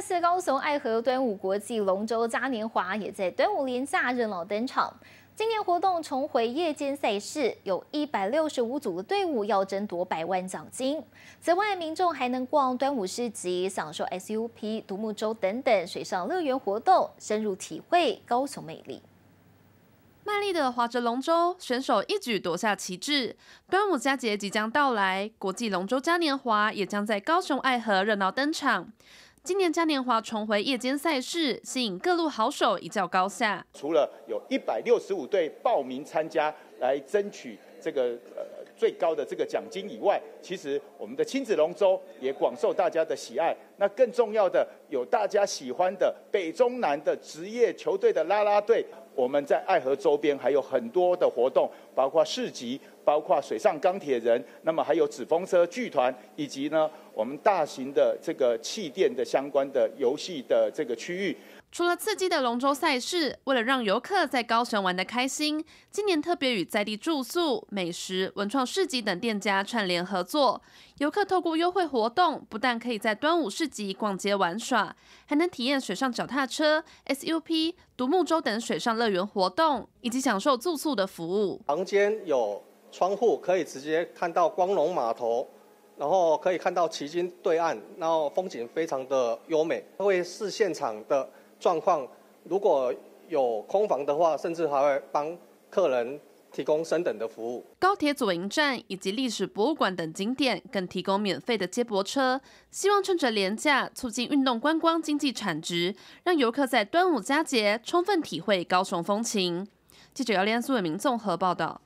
四高雄爱河端午国际龙舟嘉年华也在端午连假热闹登场。今年活动重回夜间赛事，有一百六十五组的队伍要争夺百万奖金。此外，民众还能逛端午市集，享受 SUP 独木舟等等水上乐园活动，深入体会高雄魅力。卖力的划着龙舟，选手一举夺下旗帜。端午佳节即将到来，国际龙舟嘉年华也将在高雄爱河热闹登场。今年嘉年华重回夜间赛事，吸引各路好手一较高下。除了有一百六十五队报名参加来争取这个呃最高的这个奖金以外，其实我们的亲子龙舟也广受大家的喜爱。那更重要的有大家喜欢的北中南的职业球队的啦啦队。我们在爱河周边还有很多的活动，包括市集。包括水上钢铁人，那么还有纸风车剧团，以及呢我们大型的这个气垫的相关的游戏的这个区域。除了刺激的龙舟赛事，为了让游客在高雄玩得开心，今年特别与在地住宿、美食、文创市集等店家串联合作。游客透过优惠活动，不但可以在端午市集逛街玩耍，还能体验水上脚踏车、SUP、独木舟等水上乐园活动，以及享受住宿的服务。房间有。窗户可以直接看到光荣码头，然后可以看到旗津对岸，然后风景非常的优美。会视现场的状况，如果有空房的话，甚至还会帮客人提供升等的服务。高铁左营站以及历史博物馆等景点，更提供免费的接驳车。希望趁着廉价，促进运动观光经济产值，让游客在端午佳节充分体会高雄风情。记者姚连苏伟明综合报道。